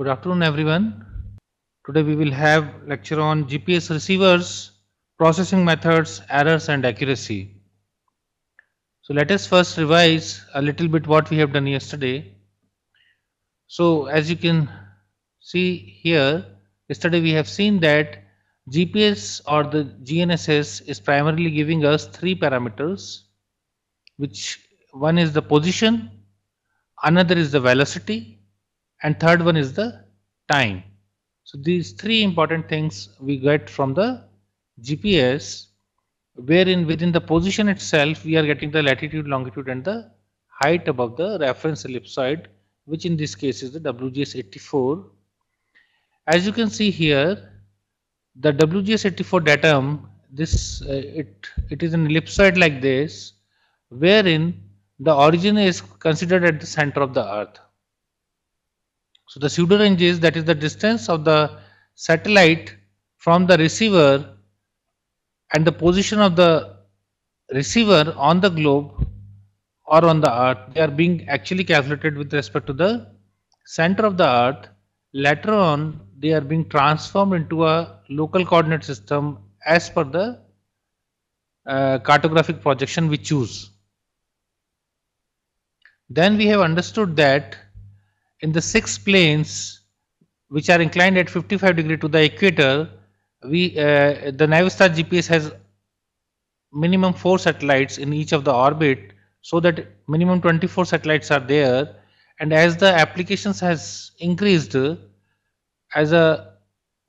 Good afternoon everyone. Today we will have lecture on GPS receivers, processing methods, errors and accuracy. So let us first revise a little bit what we have done yesterday. So as you can see here, yesterday we have seen that GPS or the GNSS is primarily giving us three parameters which one is the position, another is the velocity and third one is the time. So these three important things we get from the GPS wherein within the position itself we are getting the latitude, longitude and the height above the reference ellipsoid which in this case is the WGS84. As you can see here the WGS84 datum this uh, it it is an ellipsoid like this wherein the origin is considered at the center of the earth so the pseudo range is that is the distance of the satellite from the receiver and the position of the receiver on the globe or on the earth they are being actually calculated with respect to the center of the earth later on they are being transformed into a local coordinate system as per the uh, cartographic projection we choose then we have understood that in the six planes which are inclined at 55 degree to the equator, we uh, the Navistar GPS has minimum four satellites in each of the orbit, so that minimum 24 satellites are there. And as the applications has increased, as a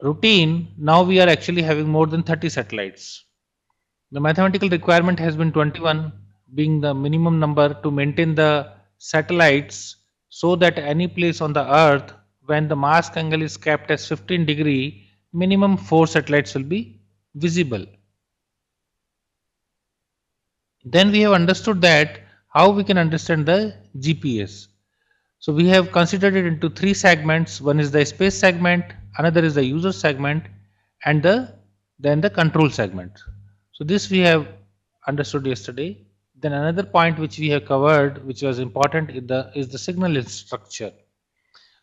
routine, now we are actually having more than 30 satellites. The mathematical requirement has been 21, being the minimum number to maintain the satellites so that any place on the earth when the mask angle is kept as 15 degree minimum 4 satellites will be visible. Then we have understood that how we can understand the GPS. So we have considered it into three segments. One is the space segment, another is the user segment and the then the control segment. So this we have understood yesterday. Then another point which we have covered, which was important, is the, is the signal structure.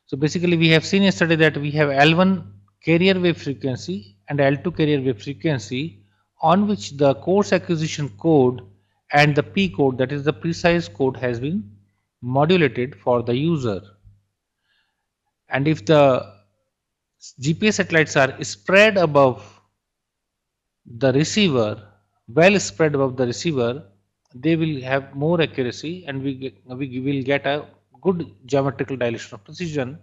So basically, we have seen yesterday that we have L1 carrier wave frequency and L2 carrier wave frequency on which the course acquisition code and the P code, that is the precise code, has been modulated for the user. And if the GPS satellites are spread above the receiver, well spread above the receiver, they will have more accuracy and we, we will get a good geometrical dilation of precision.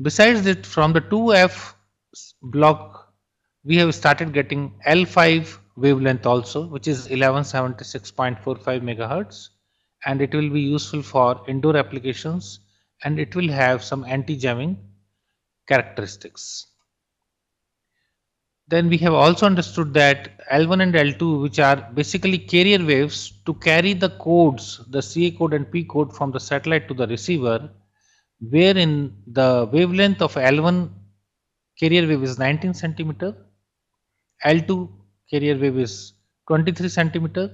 Besides it, from the 2F block, we have started getting L5 wavelength also, which is 1176.45 megahertz, and it will be useful for indoor applications and it will have some anti-jamming characteristics then we have also understood that L1 and L2, which are basically carrier waves to carry the codes, the CA code and P code from the satellite to the receiver, wherein the wavelength of L1 carrier wave is 19 centimeter, L2 carrier wave is 23 centimeter,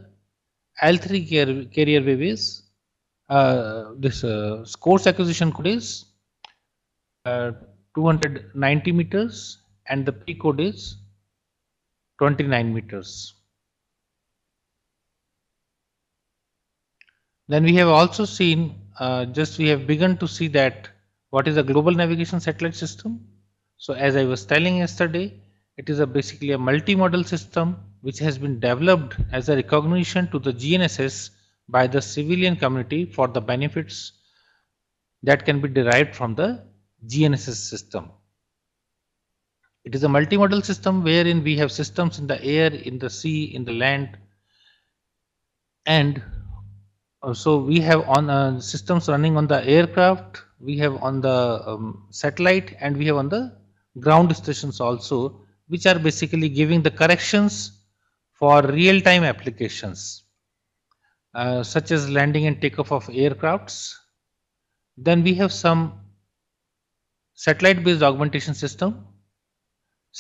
L3 car carrier wave is uh, this uh, course acquisition code is uh, 290 meters and the P code is 29 meters. Then we have also seen, uh, just we have begun to see that what is a global navigation satellite system. So as I was telling yesterday, it is a basically a multimodal system which has been developed as a recognition to the GNSS by the civilian community for the benefits that can be derived from the GNSS system. It is a multimodal system wherein we have systems in the air, in the sea, in the land, and so we have on uh, systems running on the aircraft, we have on the um, satellite, and we have on the ground stations also, which are basically giving the corrections for real-time applications, uh, such as landing and takeoff of aircrafts. Then we have some satellite-based augmentation system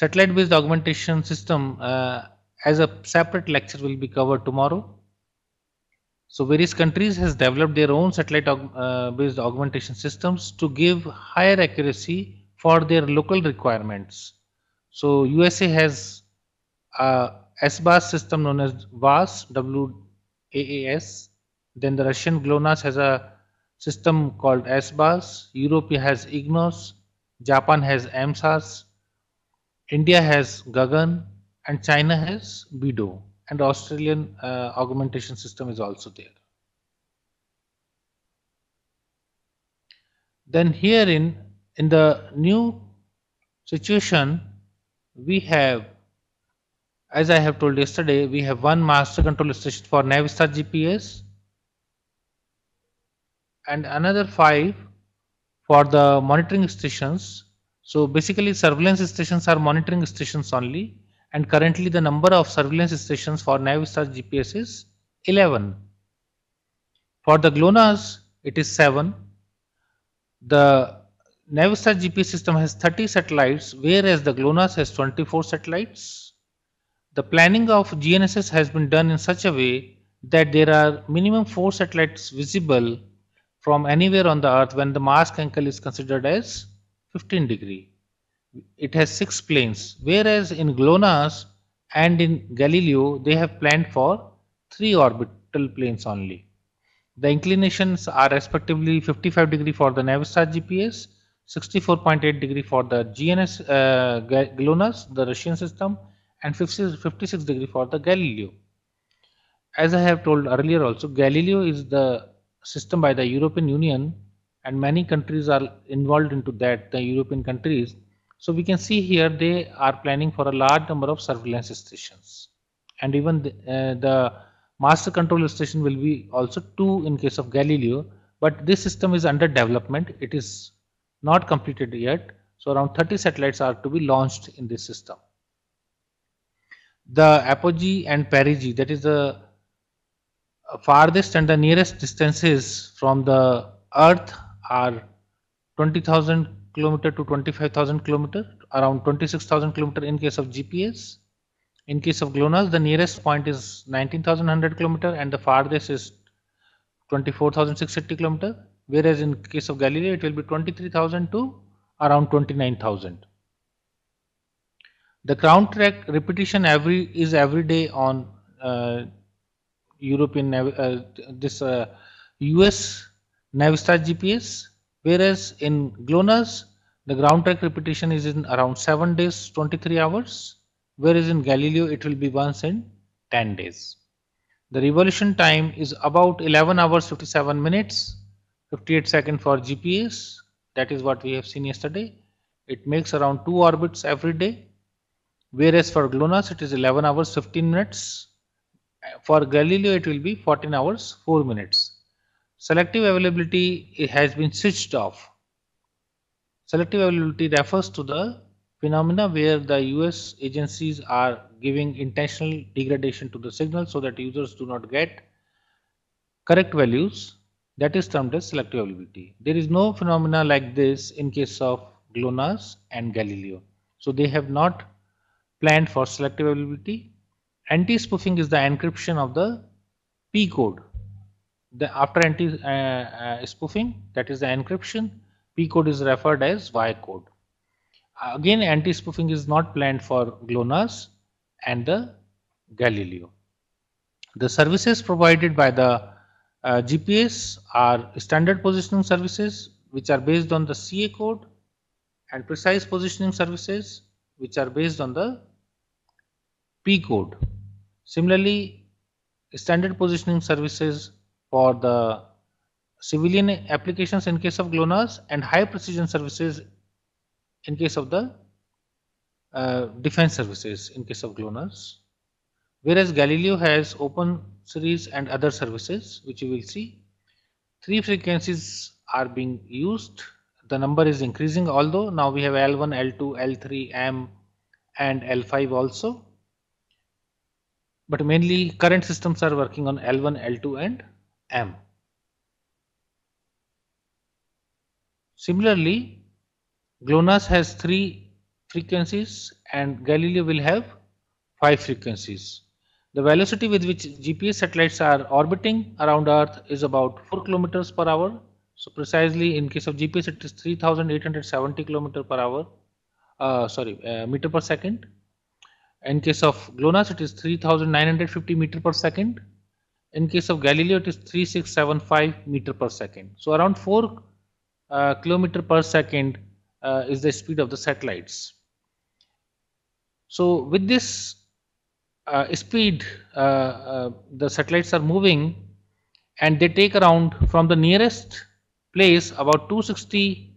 satellite based augmentation system uh, as a separate lecture will be covered tomorrow. So various countries has developed their own satellite aug uh, based augmentation systems to give higher accuracy for their local requirements. So USA has uh, a SBAS system known as VAS, W-A-A-S. Then the Russian GLONASS has a system called SBAS. Europe has IGNOS. Japan has MSAS. India has Gagan and China has Bido and Australian uh, augmentation system is also there. Then here in, in the new situation, we have, as I have told yesterday, we have one master control station for Navistar GPS and another five for the monitoring stations so basically surveillance stations are monitoring stations only and currently the number of surveillance stations for Navistar GPS is 11. For the GLONASS it is 7. The Navistar GPS system has 30 satellites whereas the GLONASS has 24 satellites. The planning of GNSS has been done in such a way that there are minimum 4 satellites visible from anywhere on the earth when the mask angle is considered as 15 degree. It has six planes, whereas in GLONASS and in Galileo, they have planned for three orbital planes only. The inclinations are respectively 55 degree for the Navistar GPS, 64.8 degree for the GNS uh, GLONASS, the Russian system, and 56, 56 degree for the Galileo. As I have told earlier also, Galileo is the system by the European Union and many countries are involved into that the european countries so we can see here they are planning for a large number of surveillance stations and even the, uh, the master control station will be also two in case of galileo but this system is under development it is not completed yet so around 30 satellites are to be launched in this system the apogee and perigee that is the farthest and the nearest distances from the earth are 20,000 kilometer to 25,000 kilometer, around 26,000 kilometer in case of GPS. In case of GLONASS, the nearest point is 19,100 kilometer and the farthest is 24,680 kilometer. Whereas in case of Galileo, it will be 23,000 to around 29,000. The ground track repetition every is every day on uh, European uh, this uh, US Navistar GPS, whereas in GLONASS, the ground track repetition is in around 7 days, 23 hours, whereas in Galileo, it will be once in 10 days. The revolution time is about 11 hours, 57 minutes, 58 seconds for GPS. That is what we have seen yesterday. It makes around 2 orbits every day, whereas for GLONASS, it is 11 hours, 15 minutes. For Galileo, it will be 14 hours, 4 minutes. Selective availability has been switched off. Selective availability refers to the phenomena where the US agencies are giving intentional degradation to the signal so that users do not get correct values that is termed as selective availability. There is no phenomena like this in case of GLONASS and Galileo. So they have not planned for selective availability. Anti-spoofing is the encryption of the P code the after anti uh, uh, spoofing that is the encryption p code is referred as y code again anti spoofing is not planned for glonass and the galileo the services provided by the uh, gps are standard positioning services which are based on the ca code and precise positioning services which are based on the p code similarly standard positioning services for the civilian applications in case of GLONASS and high precision services in case of the uh, defense services in case of GLONASS. Whereas Galileo has open series and other services which you will see. Three frequencies are being used. The number is increasing although now we have L1, L2, L3, M and L5 also. But mainly current systems are working on L1, L2 and m. Similarly, GLONASS has three frequencies and Galileo will have five frequencies. The velocity with which GPS satellites are orbiting around Earth is about 4 kilometers per hour. So precisely in case of GPS it is 3870 kilometer per hour, uh, sorry uh, meter per second. In case of GLONASS it is 3950 meter per second in case of Galileo, it is 3675 meter per second. So around 4 uh, kilometer per second uh, is the speed of the satellites. So with this uh, speed, uh, uh, the satellites are moving and they take around from the nearest place about 260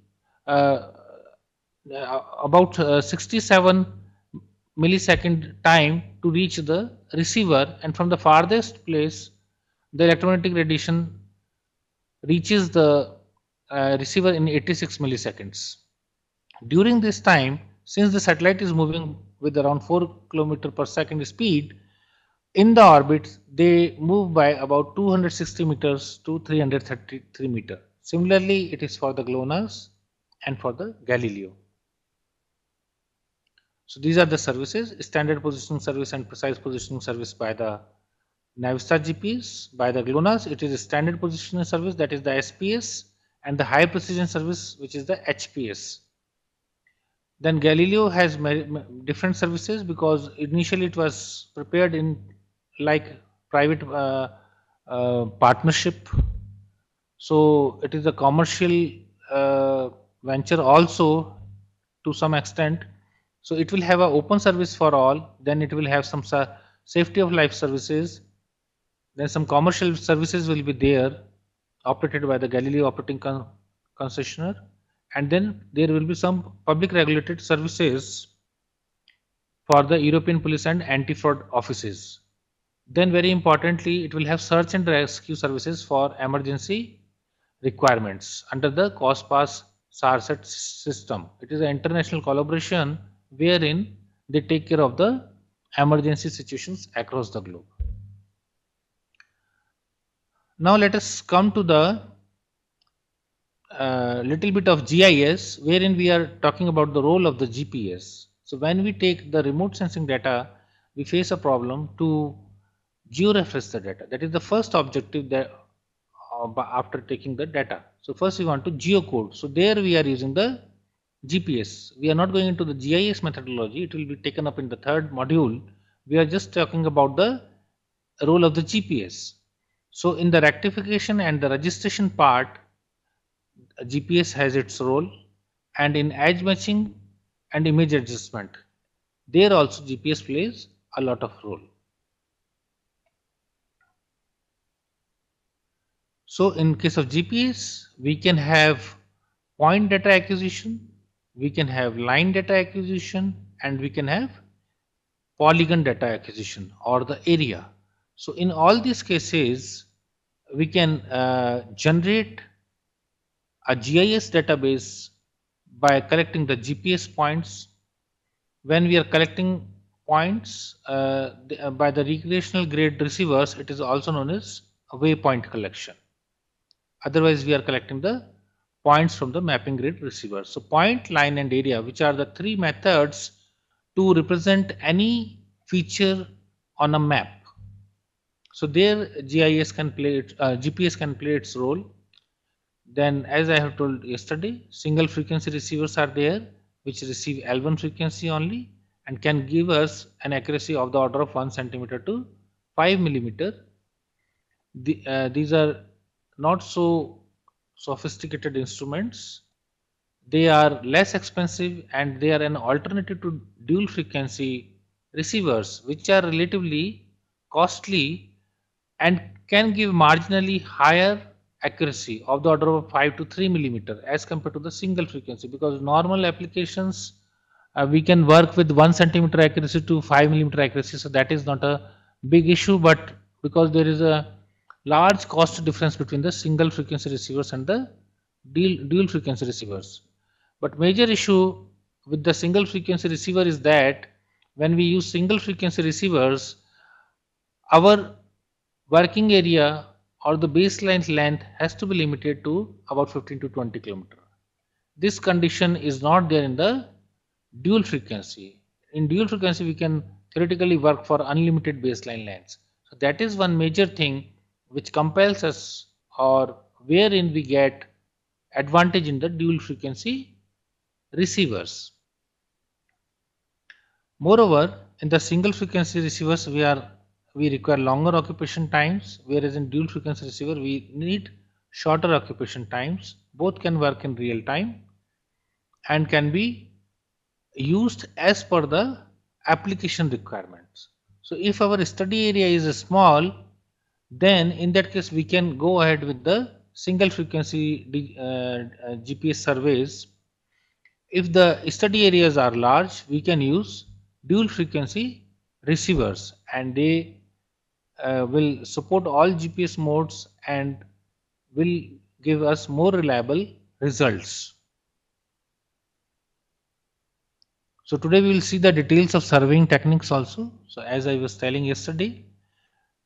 uh, about 67 millisecond time to reach the receiver and from the farthest place the electromagnetic radiation reaches the uh, receiver in 86 milliseconds. During this time, since the satellite is moving with around 4 km per second speed, in the orbit, they move by about 260 meters to 333 meter. Similarly, it is for the GLONASS and for the Galileo. So these are the services, standard positioning service and precise positioning service by the Navistar GPS by the GLONASS. It is a standard positioning service that is the SPS and the high precision service which is the HPS. Then Galileo has different services because initially it was prepared in like private uh, uh, partnership. So it is a commercial uh, venture also to some extent. So it will have an open service for all. Then it will have some safety of life services then some commercial services will be there operated by the Galileo operating con concessionaire and then there will be some public regulated services for the European police and anti-fraud offices. Then very importantly, it will have search and rescue services for emergency requirements under the COSPAS SARSET system. It is an international collaboration wherein they take care of the emergency situations across the globe. Now let us come to the uh, little bit of GIS wherein we are talking about the role of the GPS. So when we take the remote sensing data, we face a problem to georeference the data. That is the first objective that uh, after taking the data. So first we want to geocode. So there we are using the GPS. We are not going into the GIS methodology. It will be taken up in the third module. We are just talking about the role of the GPS. So in the rectification and the registration part, GPS has its role and in edge matching and image adjustment, there also GPS plays a lot of role. So in case of GPS, we can have point data acquisition, we can have line data acquisition and we can have polygon data acquisition or the area. So in all these cases, we can uh, generate a GIS database by collecting the GPS points. When we are collecting points uh, the, uh, by the recreational grade receivers, it is also known as a waypoint collection. Otherwise, we are collecting the points from the mapping grid receiver. So point, line and area, which are the three methods to represent any feature on a map. So there GIS can play it, uh, GPS can play its role. Then as I have told yesterday, single frequency receivers are there which receive L1 frequency only and can give us an accuracy of the order of 1 centimeter to 5 millimeter. The, uh, these are not so sophisticated instruments. They are less expensive and they are an alternative to dual frequency receivers which are relatively costly and can give marginally higher accuracy of the order of 5 to 3 millimeter as compared to the single frequency because normal applications uh, we can work with 1 centimeter accuracy to 5 millimeter accuracy so that is not a big issue but because there is a large cost difference between the single frequency receivers and the dual, dual frequency receivers but major issue with the single frequency receiver is that when we use single frequency receivers our working area or the baseline length has to be limited to about 15 to 20 kilometer. This condition is not there in the dual frequency. In dual frequency, we can theoretically work for unlimited baseline lengths. So that is one major thing which compels us or wherein we get advantage in the dual frequency receivers. Moreover, in the single frequency receivers, we are we require longer occupation times, whereas in dual frequency receiver, we need shorter occupation times. Both can work in real time and can be used as per the application requirements. So if our study area is small, then in that case, we can go ahead with the single frequency uh, GPS surveys. If the study areas are large, we can use dual frequency receivers and they uh, will support all GPS modes and will give us more reliable results. So today we will see the details of surveying techniques also. So as I was telling yesterday,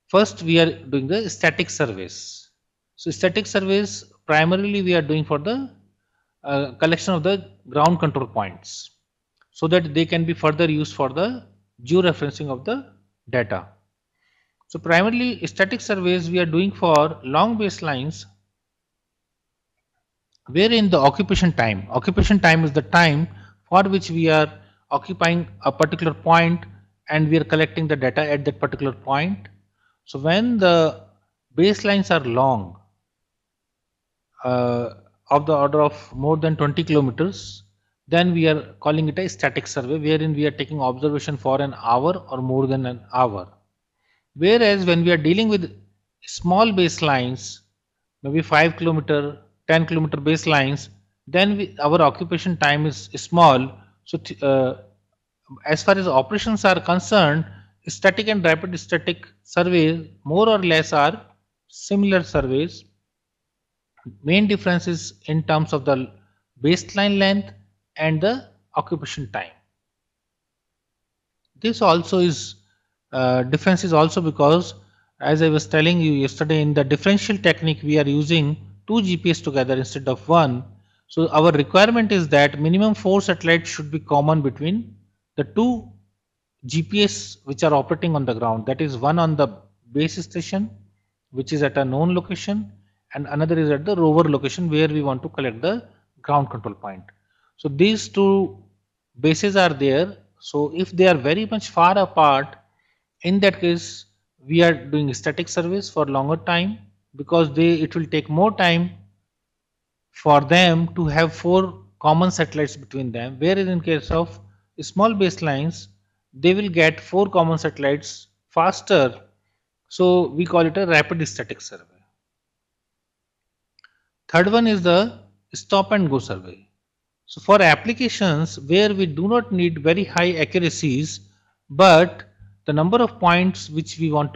first we are doing the static surveys. So static surveys primarily we are doing for the uh, collection of the ground control points so that they can be further used for the georeferencing of the data. So primarily static surveys we are doing for long baselines wherein the occupation time. Occupation time is the time for which we are occupying a particular point and we are collecting the data at that particular point. So when the baselines are long uh, of the order of more than 20 kilometers, then we are calling it a static survey wherein we are taking observation for an hour or more than an hour. Whereas when we are dealing with small baselines, maybe 5 kilometer, 10 kilometer baselines, then we, our occupation time is small. So uh, as far as operations are concerned, static and rapid static surveys more or less are similar surveys. Main difference is in terms of the baseline length and the occupation time. This also is uh, difference is also because as I was telling you yesterday in the differential technique we are using two GPS together instead of one. So our requirement is that minimum four satellites should be common between the two GPS which are operating on the ground that is one on the base station which is at a known location and another is at the rover location where we want to collect the ground control point. So these two bases are there so if they are very much far apart in that case we are doing static service for longer time because they it will take more time for them to have four common satellites between them whereas in case of small baselines they will get four common satellites faster so we call it a rapid static survey third one is the stop and go survey so for applications where we do not need very high accuracies but the number of points which we want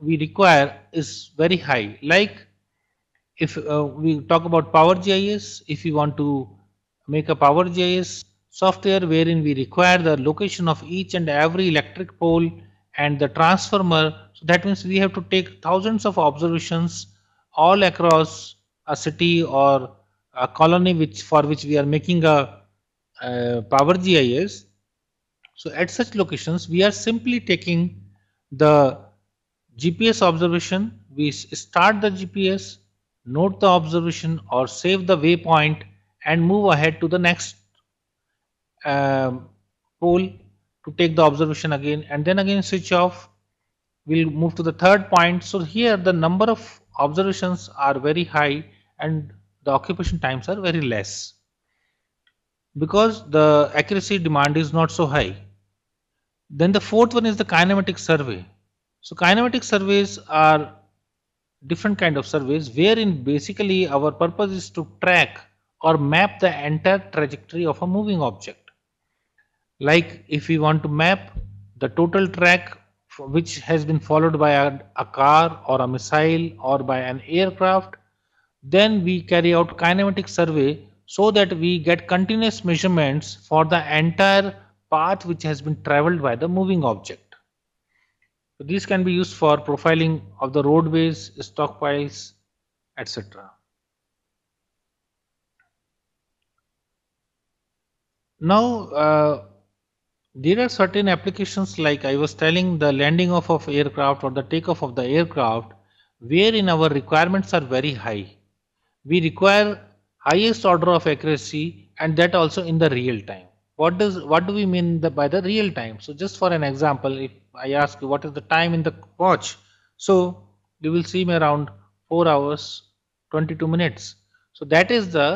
we require is very high like if uh, we talk about power gis if you want to make a power gis software wherein we require the location of each and every electric pole and the transformer so that means we have to take thousands of observations all across a city or a colony which for which we are making a, a power gis so at such locations, we are simply taking the GPS observation. We start the GPS, note the observation or save the waypoint and move ahead to the next uh, pole to take the observation again and then again switch off. We'll move to the third point. So here the number of observations are very high and the occupation times are very less because the accuracy demand is not so high. Then the fourth one is the kinematic survey. So kinematic surveys are different kind of surveys wherein basically our purpose is to track or map the entire trajectory of a moving object. Like if we want to map the total track which has been followed by a, a car or a missile or by an aircraft, then we carry out kinematic survey so that we get continuous measurements for the entire path which has been traveled by the moving object. So these can be used for profiling of the roadways, stockpiles, etc. Now, uh, there are certain applications like I was telling the landing off of aircraft or the takeoff of the aircraft wherein our requirements are very high. We require highest order of accuracy and that also in the real time what does what do we mean the, by the real time so just for an example if i ask you what is the time in the watch so you will see me around 4 hours 22 minutes so that is the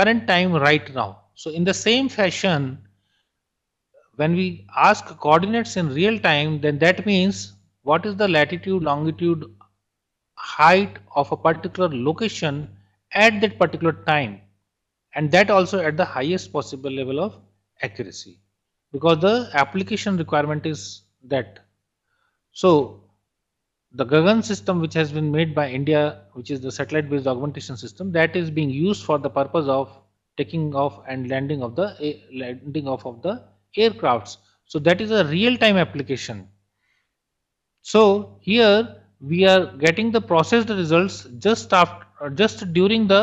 current time right now so in the same fashion when we ask coordinates in real time then that means what is the latitude longitude height of a particular location at that particular time and that also at the highest possible level of accuracy because the application requirement is that. So the Gagan system which has been made by India which is the satellite based augmentation system that is being used for the purpose of taking off and landing of the landing off of the aircrafts. So that is a real time application. So here we are getting the processed results just after uh, just during the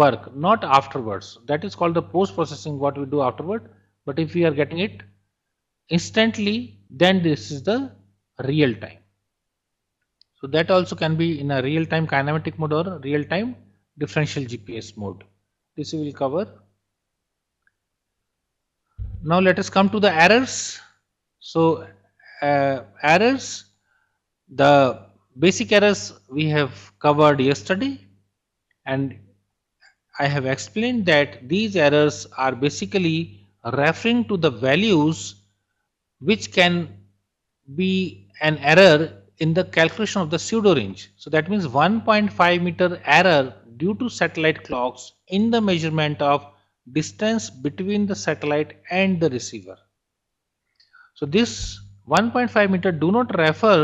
work not afterwards that is called the post processing what we do afterward but if we are getting it instantly then this is the real time so that also can be in a real time kinematic mode or real time differential GPS mode this we will cover now let us come to the errors so uh, errors the basic errors we have covered yesterday and I have explained that these errors are basically referring to the values which can be an error in the calculation of the pseudo range. So that means 1.5 meter error due to satellite clocks in the measurement of distance between the satellite and the receiver. So this 1.5 meter do not refer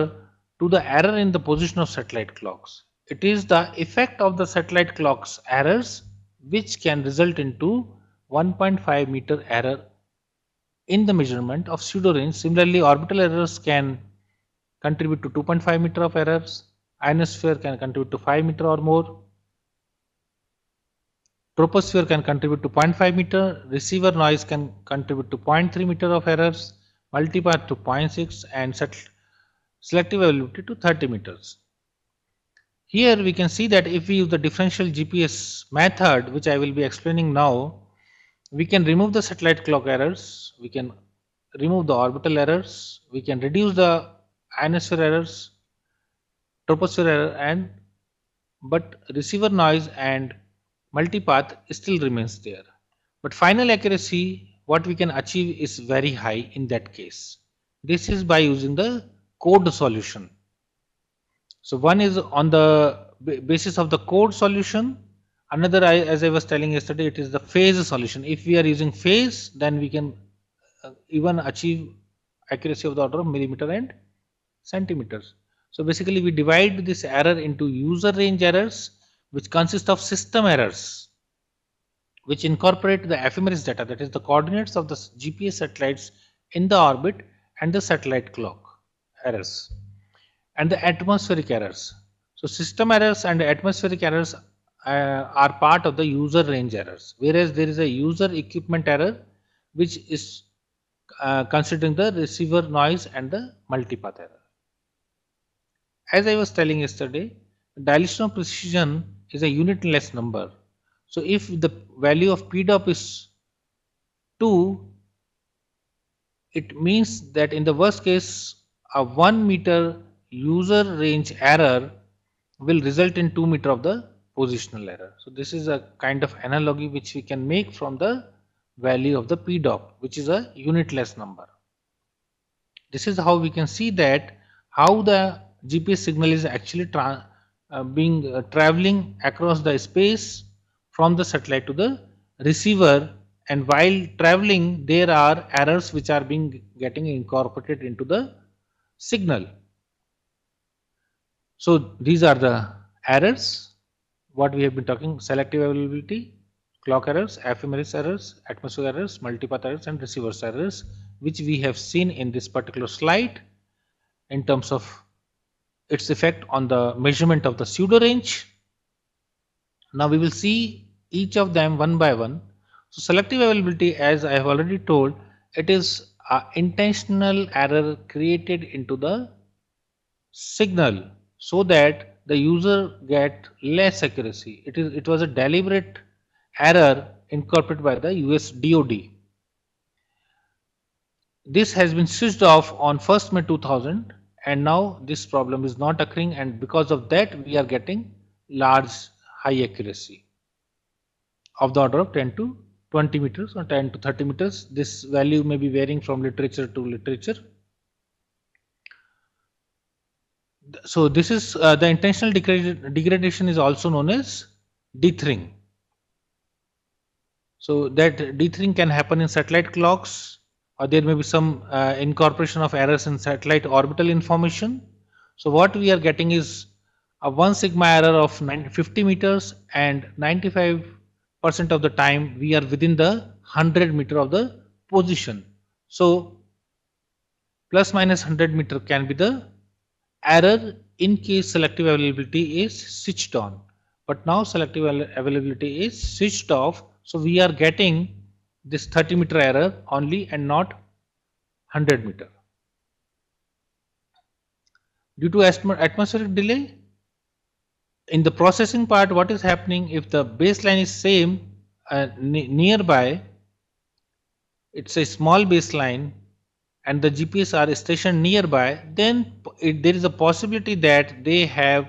to the error in the position of satellite clocks. It is the effect of the satellite clock's errors which can result into 1.5 meter error in the measurement of pseudo range. Similarly, orbital errors can contribute to 2.5 meter of errors. Ionosphere can contribute to 5 meter or more. Troposphere can contribute to 0.5 meter. Receiver noise can contribute to 0.3 meter of errors. Multipath to 0.6 and selective availability to 30 meters. Here we can see that if we use the differential GPS method, which I will be explaining now, we can remove the satellite clock errors, we can remove the orbital errors, we can reduce the ionosphere errors, troposphere error and but receiver noise and multipath still remains there. But final accuracy what we can achieve is very high in that case. This is by using the code solution. So one is on the basis of the code solution. Another, I, as I was telling yesterday, it is the phase solution. If we are using phase, then we can uh, even achieve accuracy of the order of millimeter and centimeters. So basically we divide this error into user range errors which consist of system errors which incorporate the ephemeris data that is the coordinates of the GPS satellites in the orbit and the satellite clock errors and the atmospheric errors. So system errors and atmospheric errors uh, are part of the user range errors, whereas there is a user equipment error which is uh, considering the receiver noise and the multipath error. As I was telling yesterday, dilution of precision is a unitless number. So if the value of PDOP is 2, it means that in the worst case, a 1 meter user range error will result in 2 meter of the positional error. So this is a kind of analogy which we can make from the value of the PDOP which is a unitless number. This is how we can see that how the GPS signal is actually uh, being uh, traveling across the space from the satellite to the receiver and while traveling there are errors which are being getting incorporated into the signal so these are the errors what we have been talking selective availability, clock errors, ephemeris errors, atmospheric errors, multipath errors and receivers errors which we have seen in this particular slide in terms of its effect on the measurement of the pseudo range. Now we will see each of them one by one. So selective availability as I have already told it is an intentional error created into the signal so that the user get less accuracy. It is it was a deliberate error incorporated by the US DoD. This has been switched off on 1st May 2000 and now this problem is not occurring and because of that we are getting large high accuracy of the order of 10 to 20 meters or 10 to 30 meters. This value may be varying from literature to literature so this is uh, the intentional degrad degradation is also known as dithering. So that dithering can happen in satellite clocks or there may be some uh, incorporation of errors in satellite orbital information. So what we are getting is a 1 sigma error of 50 meters and 95% of the time we are within the 100 meter of the position. So plus minus 100 meter can be the error in case selective availability is switched on but now selective availability is switched off so we are getting this 30 meter error only and not 100 meter due to atmospheric delay in the processing part what is happening if the baseline is same uh, nearby it's a small baseline and the GPS are stationed nearby, then it, there is a possibility that they have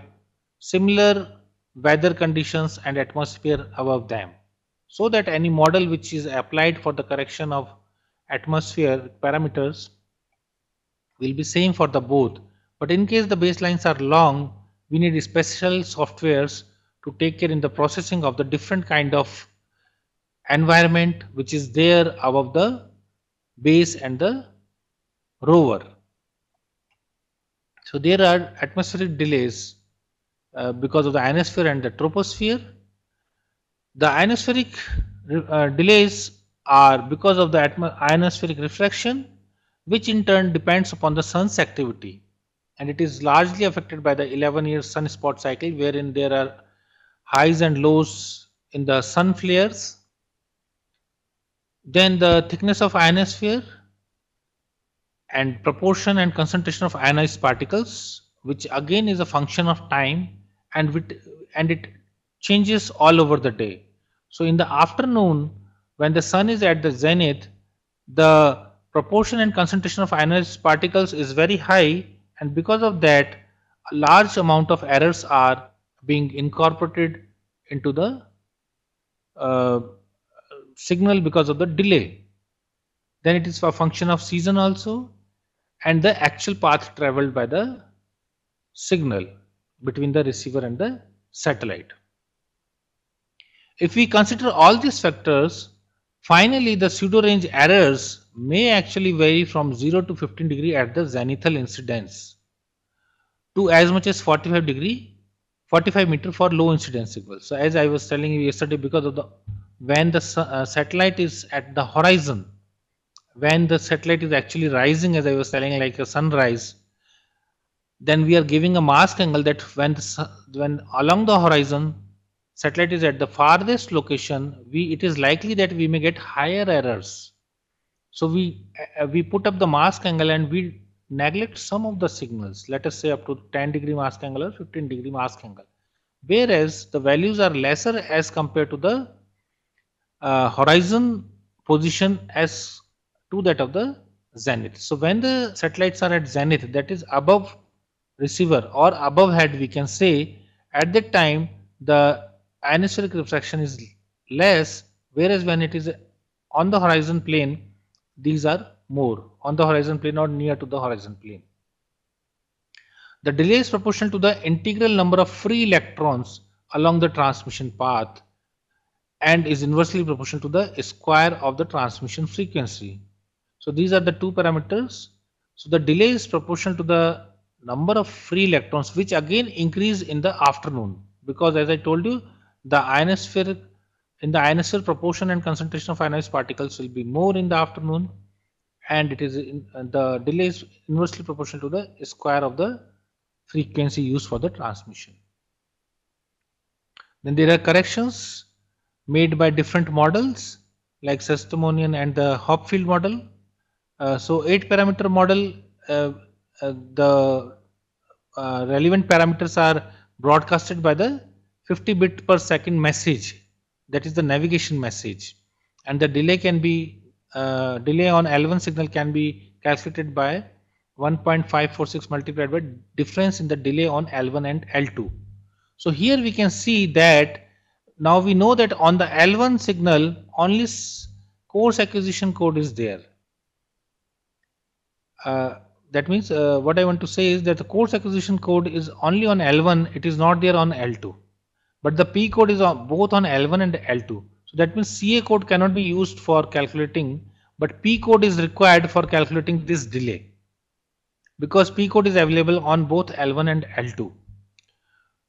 similar weather conditions and atmosphere above them. So that any model which is applied for the correction of atmosphere parameters will be same for the both. But in case the baselines are long, we need special softwares to take care in the processing of the different kind of environment which is there above the base and the rover. So there are atmospheric delays uh, because of the ionosphere and the troposphere. The ionospheric uh, delays are because of the ionospheric refraction which in turn depends upon the sun's activity and it is largely affected by the 11 year sunspot cycle wherein there are highs and lows in the sun flares. Then the thickness of ionosphere and proportion and concentration of ionized particles which again is a function of time and with and it changes all over the day so in the afternoon when the sun is at the zenith the proportion and concentration of ionized particles is very high and because of that a large amount of errors are being incorporated into the uh, signal because of the delay then it is a function of season also and the actual path traveled by the signal between the receiver and the satellite. If we consider all these factors, finally the pseudo range errors may actually vary from 0 to 15 degree at the zenithal incidence to as much as 45 degree 45 meter for low incidence signal. So as I was telling you yesterday because of the when the uh, satellite is at the horizon when the satellite is actually rising as I was telling like a sunrise then we are giving a mask angle that when the, when along the horizon satellite is at the farthest location we it is likely that we may get higher errors so we uh, we put up the mask angle and we neglect some of the signals let us say up to 10 degree mask angle or 15 degree mask angle whereas the values are lesser as compared to the uh, horizon position as to that of the zenith. So when the satellites are at zenith, that is above receiver or above head, we can say at that time the anisotropic refraction is less, whereas when it is on the horizon plane, these are more on the horizon plane or near to the horizon plane. The delay is proportional to the integral number of free electrons along the transmission path and is inversely proportional to the square of the transmission frequency. So these are the two parameters. So the delay is proportional to the number of free electrons which again increase in the afternoon because as I told you the ionosphere in the ionosphere proportion and concentration of ionized particles will be more in the afternoon and it is in, the delay is inversely proportional to the square of the frequency used for the transmission. Then there are corrections made by different models like Sestamonian and the Hopfield model uh, so eight parameter model, uh, uh, the uh, relevant parameters are broadcasted by the 50 bit per second message. That is the navigation message. And the delay can be, uh, delay on L1 signal can be calculated by 1.546 multiplied by difference in the delay on L1 and L2. So here we can see that now we know that on the L1 signal only course acquisition code is there uh, that means uh, what I want to say is that the course acquisition code is only on L1 it is not there on L2 but the P code is on both on L1 and L2 so that means CA code cannot be used for calculating but P code is required for calculating this delay because P code is available on both L1 and L2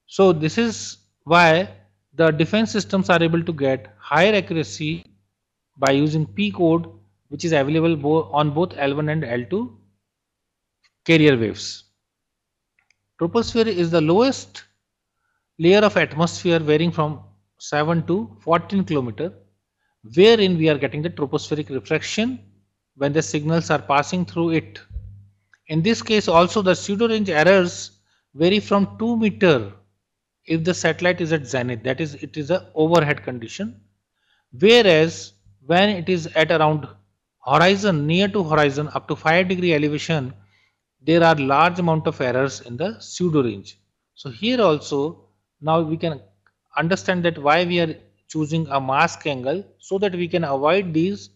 so this is why the defense systems are able to get higher accuracy by using P code which is available bo on both L1 and L2 carrier waves. Troposphere is the lowest layer of atmosphere varying from 7 to 14 kilometer wherein we are getting the tropospheric refraction when the signals are passing through it. In this case also the pseudo range errors vary from 2 meter if the satellite is at zenith that is it is a overhead condition whereas when it is at around horizon near to horizon up to 5 degree elevation there are large amount of errors in the pseudo range. So here also now we can understand that why we are choosing a mask angle so that we can avoid these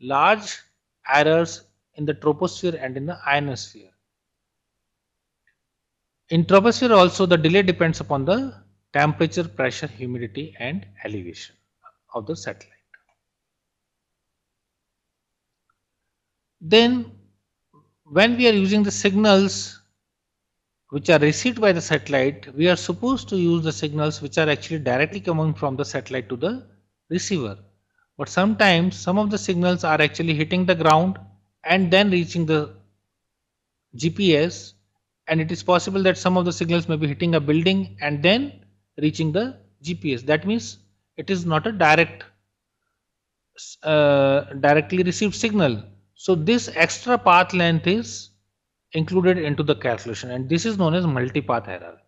large errors in the troposphere and in the ionosphere. In troposphere also the delay depends upon the temperature, pressure, humidity and elevation of the satellite. Then when we are using the signals which are received by the satellite, we are supposed to use the signals which are actually directly coming from the satellite to the receiver. But sometimes some of the signals are actually hitting the ground and then reaching the GPS and it is possible that some of the signals may be hitting a building and then reaching the GPS. That means it is not a direct uh, directly received signal so this extra path length is included into the calculation and this is known as multipath error.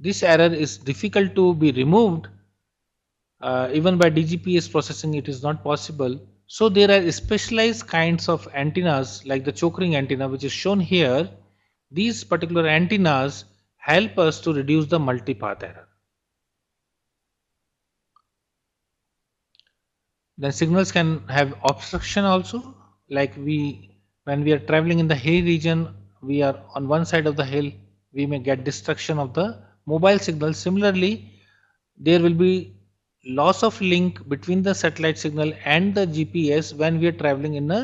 This error is difficult to be removed uh, even by DGPS processing it is not possible. So there are specialized kinds of antennas like the choke ring antenna which is shown here. These particular antennas help us to reduce the multipath error. Then signals can have obstruction also like we when we are traveling in the hill region we are on one side of the hill we may get destruction of the mobile signal similarly there will be loss of link between the satellite signal and the GPS when we are traveling in a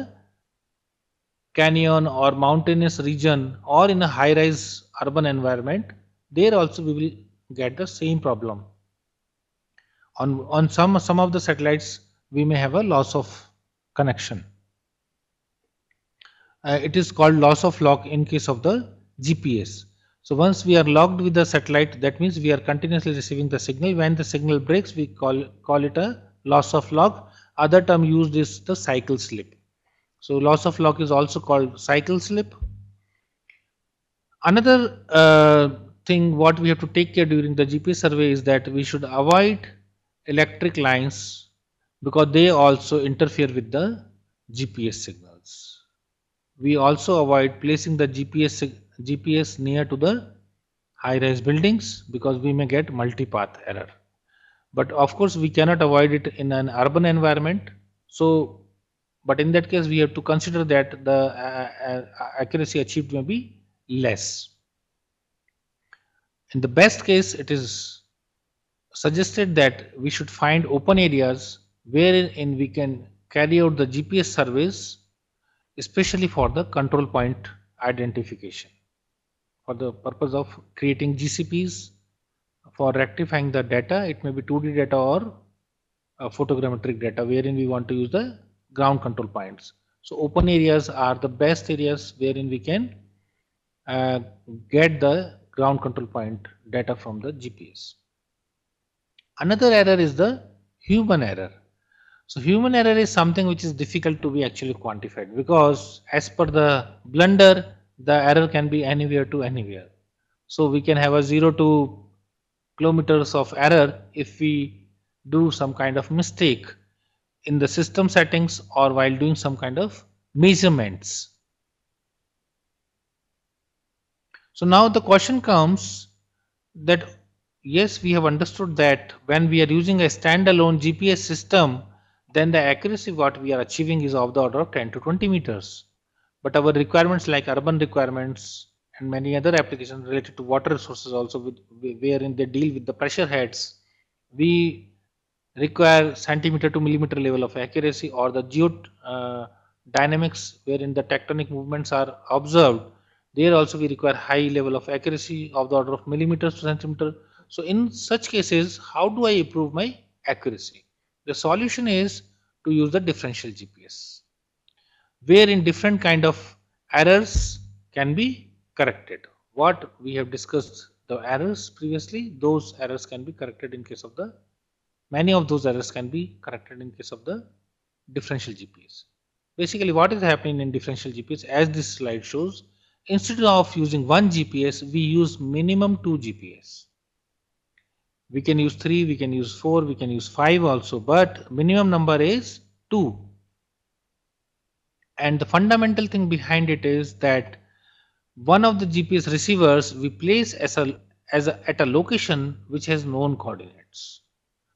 canyon or mountainous region or in a high rise urban environment there also we will get the same problem on on some some of the satellites we may have a loss of connection uh, it is called loss of lock in case of the GPS. So once we are locked with the satellite that means we are continuously receiving the signal when the signal breaks we call call it a loss of lock. other term used is the cycle slip. So loss of lock is also called cycle slip. Another uh, thing what we have to take care during the GPS survey is that we should avoid electric lines because they also interfere with the GPS signal we also avoid placing the GPS GPS near to the high-rise buildings because we may get multipath error. But of course, we cannot avoid it in an urban environment. So, but in that case, we have to consider that the uh, uh, uh accuracy achieved may be less. In the best case, it is suggested that we should find open areas wherein we can carry out the GPS service especially for the control point identification for the purpose of creating GCPs for rectifying the data it may be 2D data or photogrammetric data wherein we want to use the ground control points so open areas are the best areas wherein we can uh, get the ground control point data from the GPS another error is the human error so human error is something which is difficult to be actually quantified because as per the blunder, the error can be anywhere to anywhere. So we can have a 0 to kilometers of error if we do some kind of mistake in the system settings or while doing some kind of measurements. So now the question comes that yes we have understood that when we are using a standalone GPS system then the accuracy what we are achieving is of the order of 10 to 20 meters. But our requirements like urban requirements and many other applications related to water resources also with, wherein they deal with the pressure heads, we require centimeter to millimeter level of accuracy or the geodynamics uh, wherein the tectonic movements are observed. There also we require high level of accuracy of the order of millimeters to centimeter. So in such cases, how do I improve my accuracy? The solution is to use the differential GPS where in different kind of errors can be corrected. What we have discussed the errors previously, those errors can be corrected in case of the many of those errors can be corrected in case of the differential GPS. Basically what is happening in differential GPS as this slide shows instead of using one GPS we use minimum two GPS we can use 3 we can use 4 we can use 5 also but minimum number is 2 and the fundamental thing behind it is that one of the GPS receivers we place as a as a, at a location which has known coordinates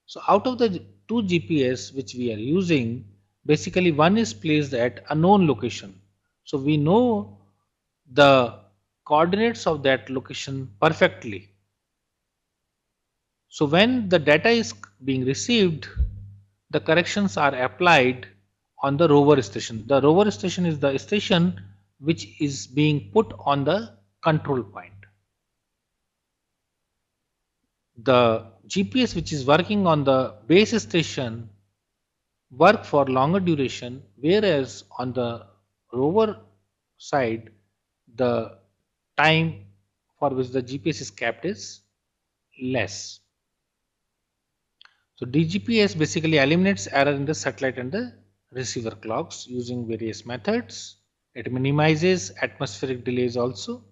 so out of the two GPS which we are using basically one is placed at a known location so we know the coordinates of that location perfectly so when the data is being received, the corrections are applied on the rover station. The rover station is the station which is being put on the control point. The GPS which is working on the base station work for longer duration whereas on the rover side the time for which the GPS is kept is less. So DGPS basically eliminates error in the satellite and the receiver clocks using various methods. It minimizes atmospheric delays also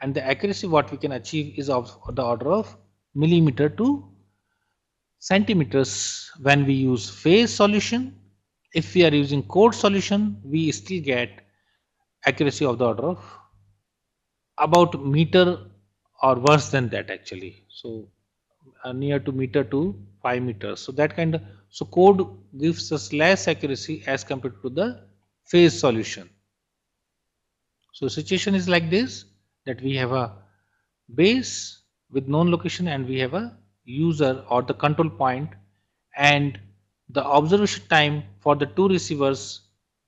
and the accuracy what we can achieve is of the order of millimeter to centimeters when we use phase solution. If we are using code solution we still get accuracy of the order of about meter or worse than that actually. So uh, near to meter to 5 meters. So that kind of so code gives us less accuracy as compared to the phase solution. So situation is like this that we have a base with known location and we have a user or the control point and the observation time for the two receivers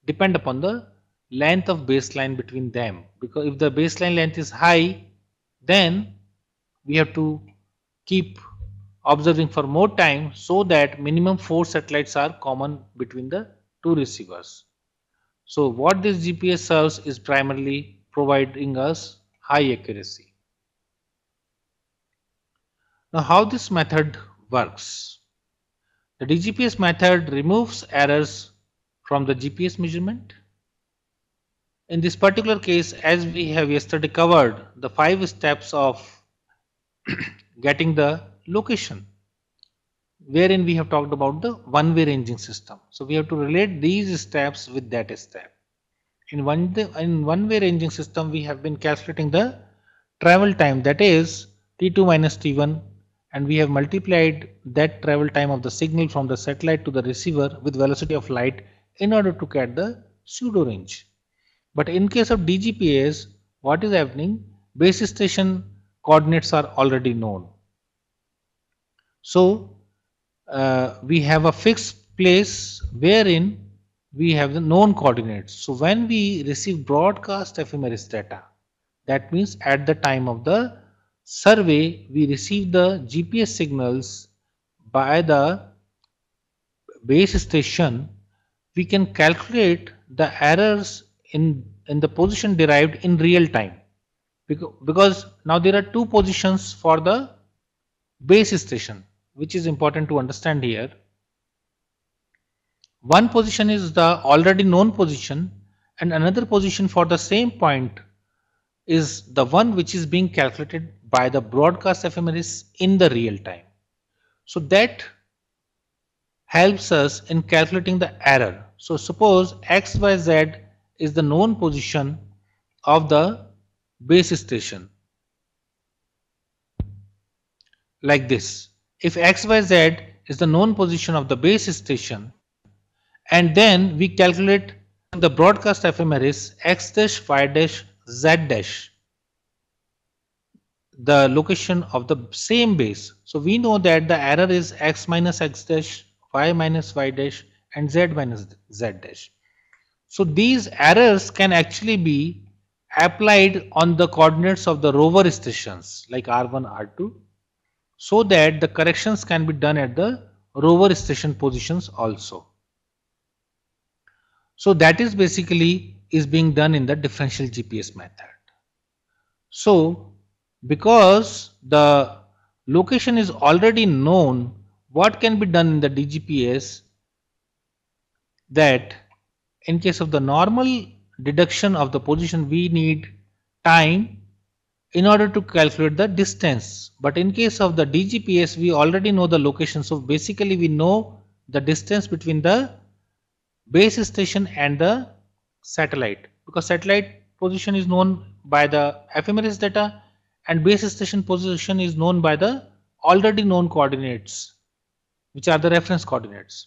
depend upon the length of baseline between them because if the baseline length is high then we have to keep observing for more time so that minimum four satellites are common between the two receivers. So what this GPS serves is primarily providing us high accuracy. Now how this method works. The DGPS method removes errors from the GPS measurement. In this particular case, as we have yesterday covered the five steps of getting the location wherein we have talked about the one-way ranging system. So we have to relate these steps with that step. In one in one-way ranging system, we have been calculating the travel time that is t2 minus t1 and we have multiplied that travel time of the signal from the satellite to the receiver with velocity of light in order to get the pseudo range. But in case of DGPS, what is happening? Base station coordinates are already known. So uh, we have a fixed place wherein we have the known coordinates. So when we receive broadcast ephemeris data, that means at the time of the survey, we receive the GPS signals by the base station, we can calculate the errors in, in the position derived in real time. Because, because now there are two positions for the base station which is important to understand here. One position is the already known position and another position for the same point is the one which is being calculated by the broadcast ephemeris in the real time. So that helps us in calculating the error. So suppose x, y, z is the known position of the base station like this if xyz is the known position of the base station and then we calculate the broadcast ephemeris x dash y dash z dash the location of the same base. So we know that the error is x minus x dash, y minus y dash and z minus z dash. So these errors can actually be applied on the coordinates of the rover stations like R1, R2 so that the corrections can be done at the rover station positions also. So that is basically is being done in the differential GPS method. So because the location is already known, what can be done in the DGPS that in case of the normal deduction of the position we need time in order to calculate the distance. But in case of the DGPS, we already know the location. So basically we know the distance between the base station and the satellite because satellite position is known by the ephemeris data and base station position is known by the already known coordinates which are the reference coordinates.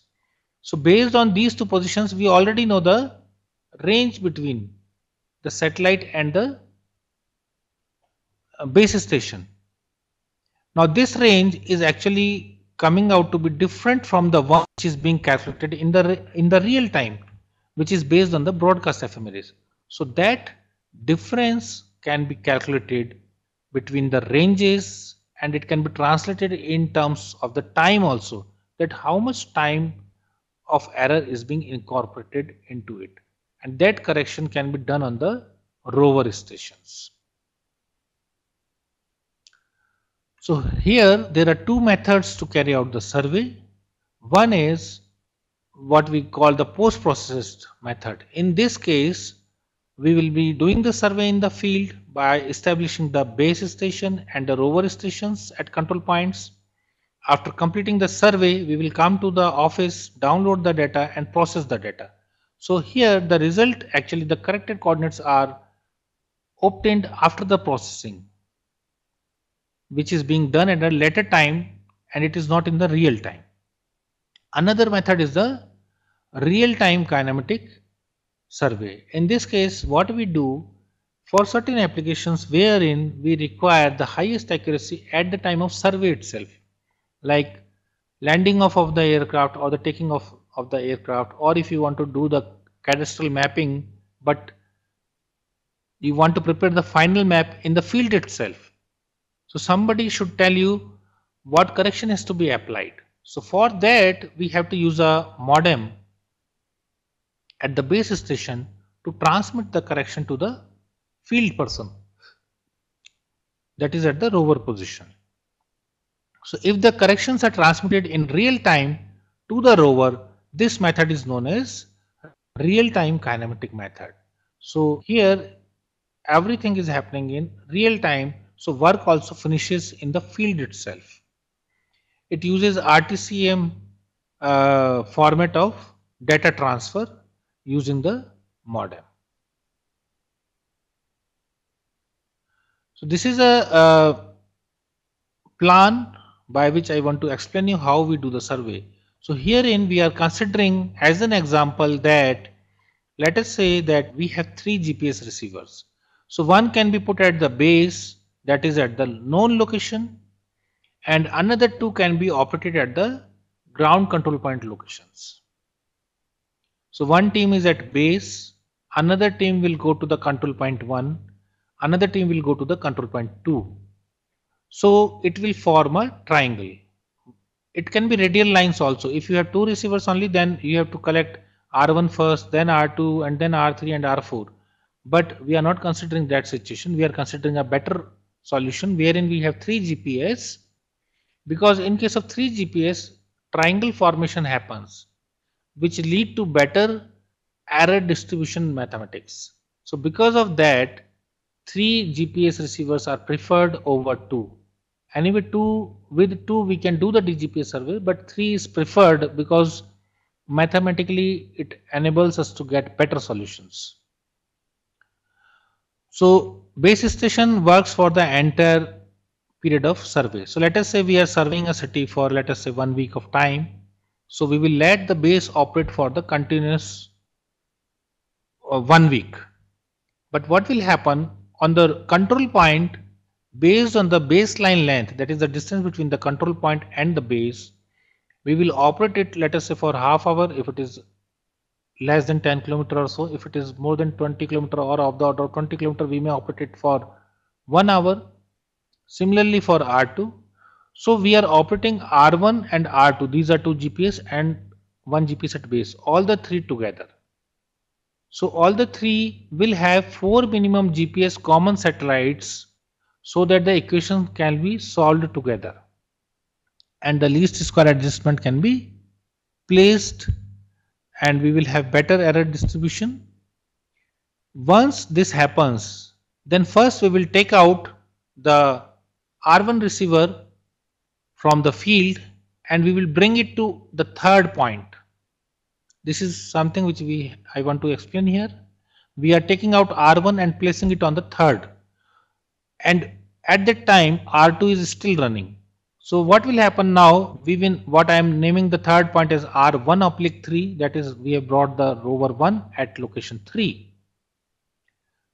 So based on these two positions we already know the range between the satellite and the base station. Now this range is actually coming out to be different from the one which is being calculated in the in the real time which is based on the broadcast ephemeris. So that difference can be calculated between the ranges and it can be translated in terms of the time also that how much time of error is being incorporated into it and that correction can be done on the rover stations. So here there are two methods to carry out the survey. One is what we call the post-processed method. In this case, we will be doing the survey in the field by establishing the base station and the rover stations at control points. After completing the survey, we will come to the office, download the data and process the data. So here the result actually the corrected coordinates are obtained after the processing which is being done at a later time and it is not in the real time. Another method is the real time kinematic survey. In this case, what we do for certain applications wherein we require the highest accuracy at the time of survey itself, like landing off of the aircraft or the taking off of the aircraft, or if you want to do the cadastral mapping, but you want to prepare the final map in the field itself so somebody should tell you what correction has to be applied. So for that, we have to use a modem at the base station to transmit the correction to the field person that is at the rover position. So if the corrections are transmitted in real time to the rover, this method is known as real-time kinematic method. So here everything is happening in real time so work also finishes in the field itself. It uses RTCM uh, format of data transfer using the modem. So this is a, a plan by which I want to explain you how we do the survey. So herein we are considering as an example that let us say that we have three GPS receivers. So one can be put at the base, that is at the known location and another two can be operated at the ground control point locations. So one team is at base, another team will go to the control point 1, another team will go to the control point 2. So it will form a triangle. It can be radial lines also. If you have two receivers only then you have to collect R1 first, then R2 and then R3 and R4. But we are not considering that situation. We are considering a better solution wherein we have 3 GPS because in case of 3 GPS triangle formation happens which lead to better error distribution mathematics. So because of that 3 GPS receivers are preferred over 2. Anyway 2 with 2 we can do the DGPS survey but 3 is preferred because mathematically it enables us to get better solutions. So base station works for the entire period of survey. So let us say we are surveying a city for let us say one week of time. So we will let the base operate for the continuous uh, one week. But what will happen on the control point based on the baseline length that is the distance between the control point and the base we will operate it let us say for half hour if it is less than 10 kilometer or so if it is more than 20 kilometer or of the order of 20 kilometer we may operate it for one hour similarly for r2 so we are operating r1 and r2 these are two gps and one gps at base all the three together so all the three will have four minimum gps common satellites so that the equation can be solved together and the least square adjustment can be placed and we will have better error distribution. Once this happens, then first we will take out the R1 receiver from the field and we will bring it to the third point. This is something which we I want to explain here. We are taking out R1 and placing it on the third and at that time R2 is still running. So what will happen now? We will what I am naming the third point is R1 oblique 3. That is, we have brought the rover 1 at location 3.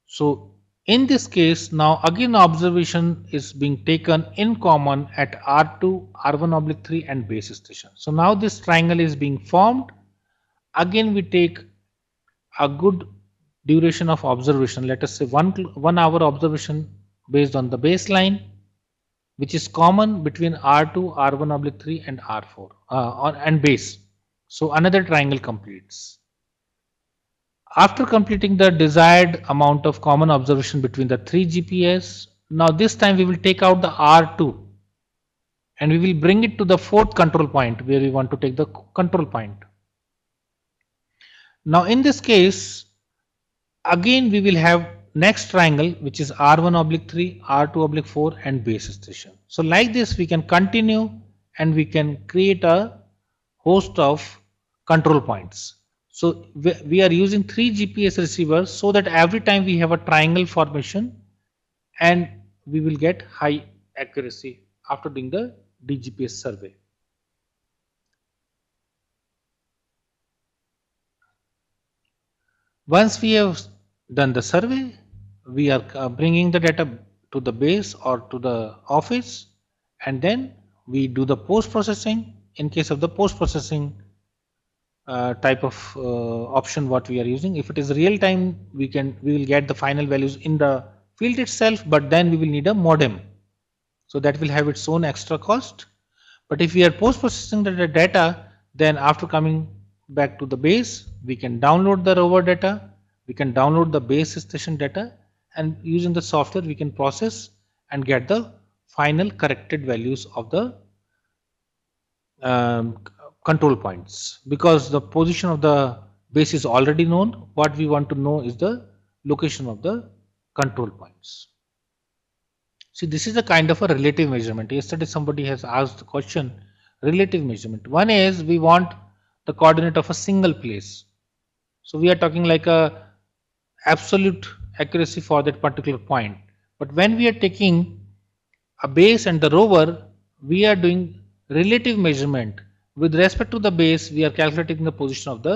So in this case, now again observation is being taken in common at R2, R1 oblique 3 and base station. So now this triangle is being formed. Again, we take a good duration of observation. Let us say one, one hour observation based on the baseline which is common between R2, R1 oblique 3 and R4 uh, and base. So another triangle completes. After completing the desired amount of common observation between the three GPS, now this time we will take out the R2 and we will bring it to the fourth control point where we want to take the control point. Now in this case, again we will have next triangle which is R1 oblique 3, R2 oblique 4 and base station. So like this we can continue and we can create a host of control points. So we are using three GPS receivers so that every time we have a triangle formation and we will get high accuracy after doing the DGPS survey. Once we have done the survey, we are uh, bringing the data to the base or to the office and then we do the post processing in case of the post processing uh, type of uh, option what we are using if it is real time we can we will get the final values in the field itself but then we will need a modem so that will have its own extra cost but if we are post processing the data then after coming back to the base we can download the rover data we can download the base station data and using the software we can process and get the final corrected values of the um, control points because the position of the base is already known what we want to know is the location of the control points see this is a kind of a relative measurement yesterday somebody has asked the question relative measurement one is we want the coordinate of a single place so we are talking like a absolute accuracy for that particular point. But when we are taking a base and the rover, we are doing relative measurement. With respect to the base, we are calculating the position of the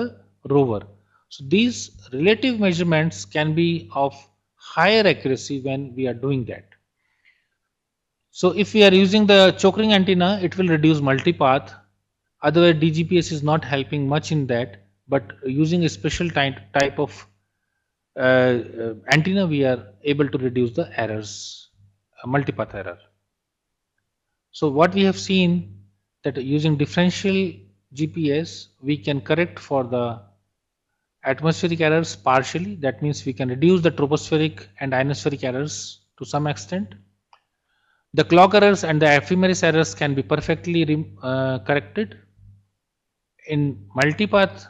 rover. So these relative measurements can be of higher accuracy when we are doing that. So if we are using the choke ring antenna, it will reduce multipath. Otherwise, DGPS is not helping much in that, but using a special type, type of uh, antenna we are able to reduce the errors, uh, multipath error. So what we have seen that using differential GPS we can correct for the atmospheric errors partially that means we can reduce the tropospheric and ionospheric errors to some extent. The clock errors and the ephemeris errors can be perfectly uh, corrected. In multipath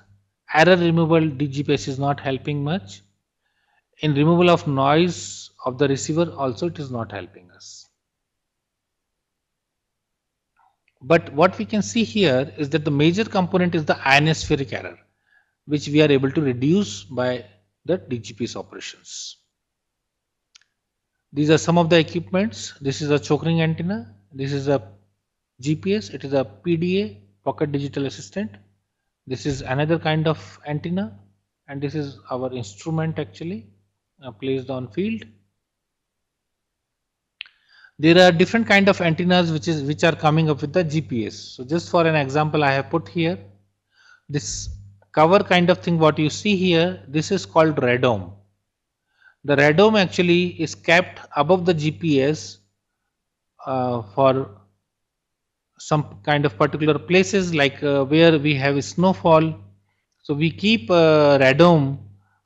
error removal GPS is not helping much in removal of noise of the receiver also it is not helping us. But what we can see here is that the major component is the ionospheric error which we are able to reduce by the DGP's operations. These are some of the equipments. This is a chokering antenna. This is a GPS. It is a PDA, Pocket Digital Assistant. This is another kind of antenna and this is our instrument actually uh, placed on field there are different kind of antennas which is which are coming up with the GPS so just for an example I have put here this cover kind of thing what you see here this is called radome the radome actually is kept above the GPS uh, for some kind of particular places like uh, where we have snowfall so we keep uh, radome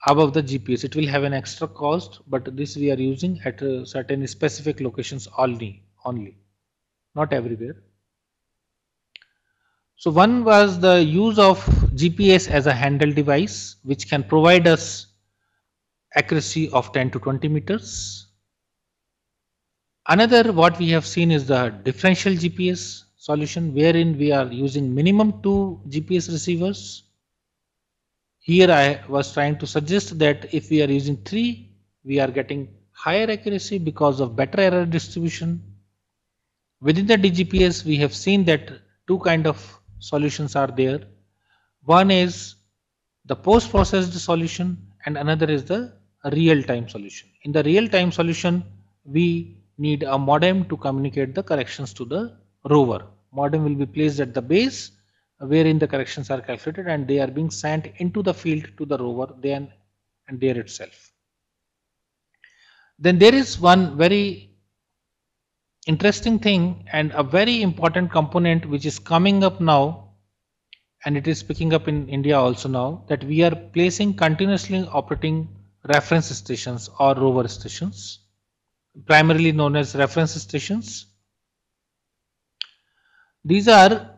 above the GPS. It will have an extra cost, but this we are using at uh, certain specific locations only, only, not everywhere. So one was the use of GPS as a handle device, which can provide us accuracy of 10 to 20 meters. Another what we have seen is the differential GPS solution wherein we are using minimum two GPS receivers here I was trying to suggest that if we are using 3, we are getting higher accuracy because of better error distribution. Within the DGPS, we have seen that two kind of solutions are there. One is the post-processed solution and another is the real-time solution. In the real-time solution, we need a modem to communicate the corrections to the rover. Modem will be placed at the base wherein the corrections are calculated and they are being sent into the field to the rover then and there itself. Then there is one very interesting thing and a very important component which is coming up now and it is picking up in India also now that we are placing continuously operating reference stations or rover stations primarily known as reference stations. These are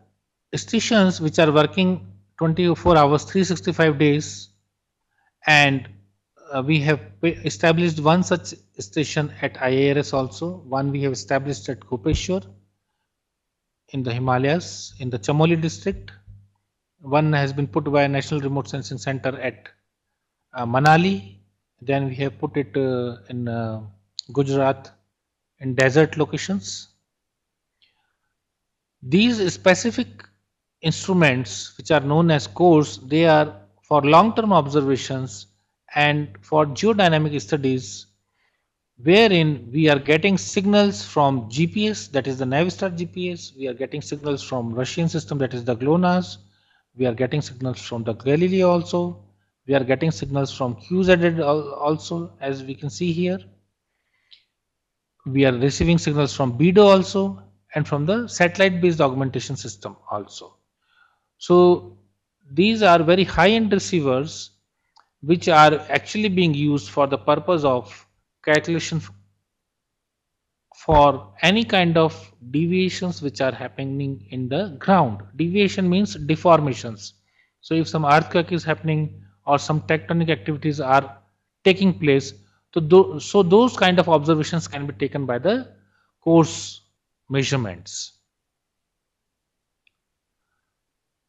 stations which are working 24 hours 365 days and uh, we have established one such station at IARS also one we have established at Gopeshwar in the Himalayas in the Chamoli district one has been put by National Remote Sensing Center at uh, Manali then we have put it uh, in uh, Gujarat in desert locations these specific instruments which are known as cores they are for long-term observations and for geodynamic studies wherein we are getting signals from GPS that is the Navistar GPS we are getting signals from Russian system that is the GLONASS we are getting signals from the Galileo also we are getting signals from QZ also as we can see here we are receiving signals from BDO also and from the satellite based augmentation system also so these are very high-end receivers which are actually being used for the purpose of calculation for any kind of deviations which are happening in the ground. Deviation means deformations. So if some earthquake is happening or some tectonic activities are taking place, so, th so those kind of observations can be taken by the course measurements.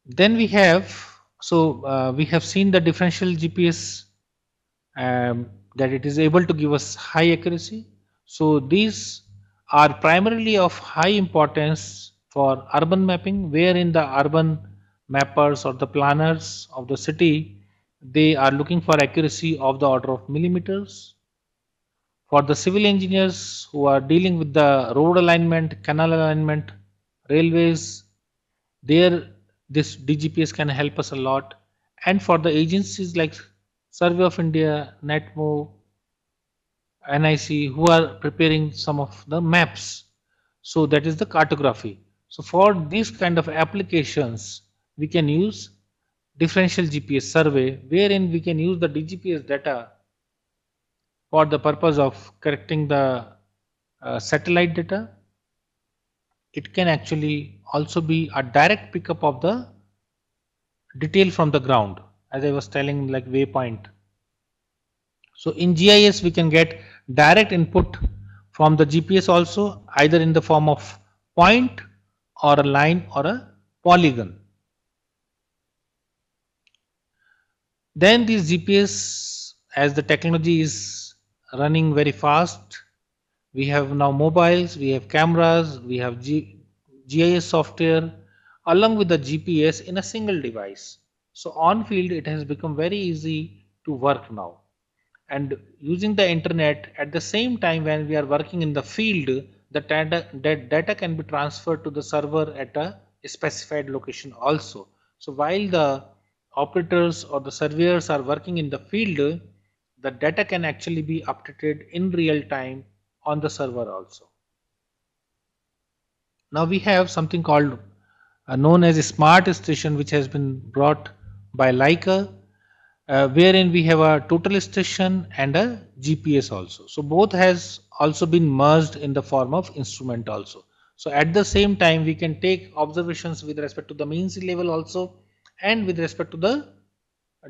then we have so uh, we have seen the differential GPS um, that it is able to give us high accuracy. So these are primarily of high importance for urban mapping where in the urban mappers or the planners of the city they are looking for accuracy of the order of millimeters. For the civil engineers who are dealing with the road alignment, canal alignment, railways, their this DGPS can help us a lot. And for the agencies like Survey of India, Netmo, NIC, who are preparing some of the maps. So that is the cartography. So for these kind of applications, we can use differential GPS survey, wherein we can use the DGPS data for the purpose of correcting the uh, satellite data. It can actually also be a direct pickup of the detail from the ground as I was telling like waypoint. So in GIS we can get direct input from the GPS also either in the form of point or a line or a polygon. Then these GPS as the technology is running very fast we have now mobiles, we have cameras, we have G GIS software along with the GPS in a single device. So on field it has become very easy to work now and using the internet at the same time when we are working in the field the data, that data can be transferred to the server at a specified location also. So while the operators or the surveyors are working in the field, the data can actually be updated in real time on the server also. Now we have something called uh, known as a smart station which has been brought by Leica uh, wherein we have a total station and a GPS also. So both has also been merged in the form of instrument also. So at the same time we can take observations with respect to the mean sea level also and with respect to the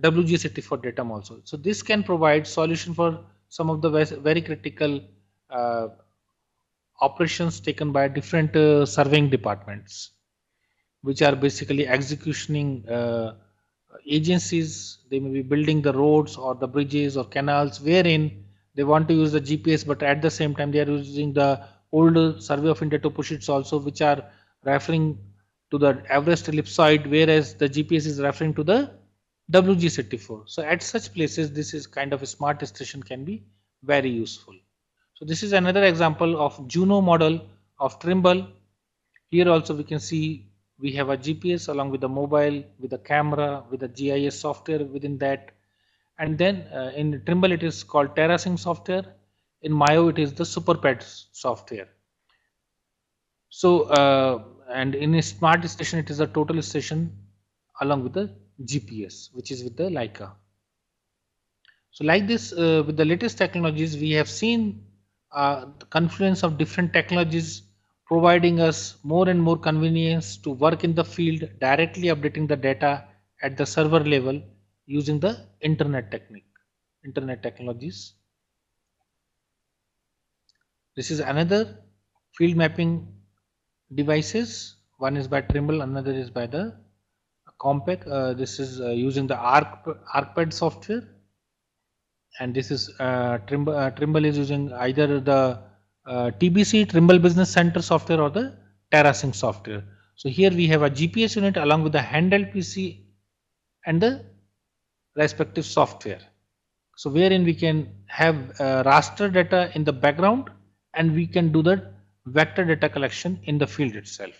WGS for datum also. So this can provide solution for some of the very critical uh, operations taken by different uh, surveying departments, which are basically executioning uh, agencies. They may be building the roads or the bridges or canals, wherein they want to use the GPS, but at the same time they are using the old survey of India push sheets also, which are referring to the Everest ellipsoid, whereas the GPS is referring to the wg 34 So at such places, this is kind of a smart station can be very useful. So this is another example of Juno model of Trimble. Here also we can see we have a GPS along with the mobile, with the camera, with the GIS software within that. And then uh, in Trimble it is called terracing software. In Mayo it is the SuperPad software. So uh, and in smart station it is a total station along with the GPS which is with the Leica. So like this uh, with the latest technologies we have seen uh, confluence of different technologies providing us more and more convenience to work in the field directly updating the data at the server level using the internet technique internet technologies this is another field mapping devices one is by Trimble another is by the compact. uh, this is uh, using the ARC, ArcPad software and this is uh, Trimble, uh, Trimble is using either the uh, TBC Trimble Business Center software or the TerraSync software. So here we have a GPS unit along with the handheld PC and the respective software. So wherein we can have uh, raster data in the background and we can do the vector data collection in the field itself.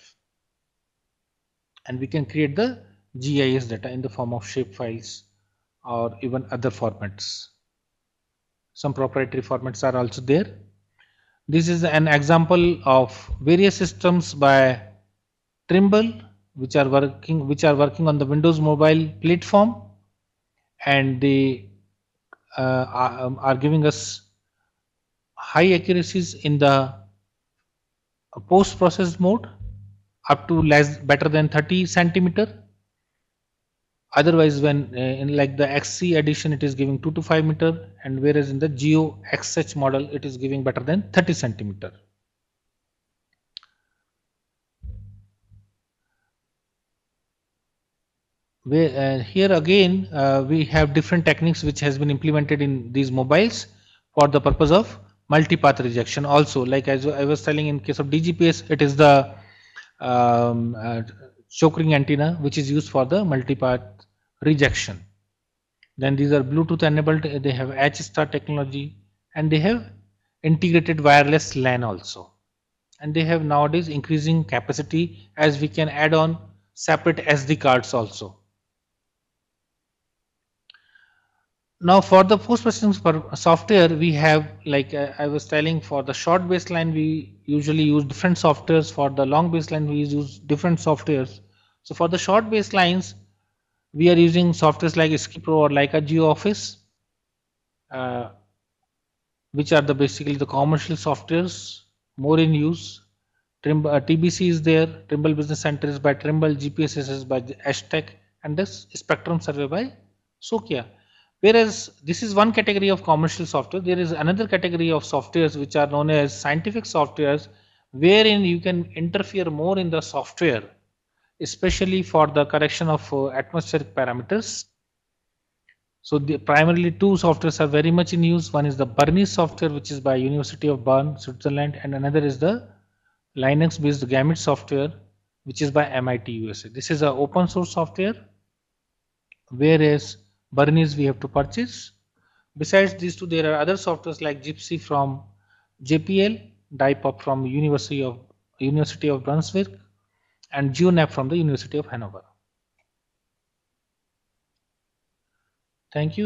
And we can create the GIS data in the form of shapefiles or even other formats some proprietary formats are also there. This is an example of various systems by Trimble which are working which are working on the Windows Mobile platform and they uh, are, um, are giving us high accuracies in the post process mode up to less better than 30 centimeter otherwise when uh, in like the xc edition it is giving 2 to 5 meter and whereas in the geo xh model it is giving better than 30 centimeter we, uh, here again uh, we have different techniques which has been implemented in these mobiles for the purpose of multipath rejection also like as I was telling in case of DGPS it is the um, uh, Chokering antenna which is used for the multipath rejection. Then these are Bluetooth enabled, they have H-Star technology and they have integrated wireless LAN also. And they have nowadays increasing capacity as we can add on separate SD cards also. Now for the post processing software, we have like uh, I was telling for the short baseline, we usually use different softwares. For the long baseline, we use different softwares. So for the short baselines, we are using softwares like Skipro or like a GeoOffice, uh, which are the basically the commercial softwares more in use. uh, TBC is there, Trimble Business Center is by Trimble, GPSS is by Ashtec, and this Spectrum Survey by Sokia. Whereas this is one category of commercial software, there is another category of softwares which are known as scientific softwares, wherein you can interfere more in the software especially for the correction of uh, atmospheric parameters. So the primarily two softwares are very much in use. One is the Bernese software, which is by University of Bern, Switzerland, and another is the Linux-based Gamut software, which is by MIT USA. This is an open source software, whereas Bernese, we have to purchase. Besides these two, there are other softwares like Gypsy from JPL, DIPOP from University of University of Brunswick, and GeoNap from the University of Hanover. Thank you.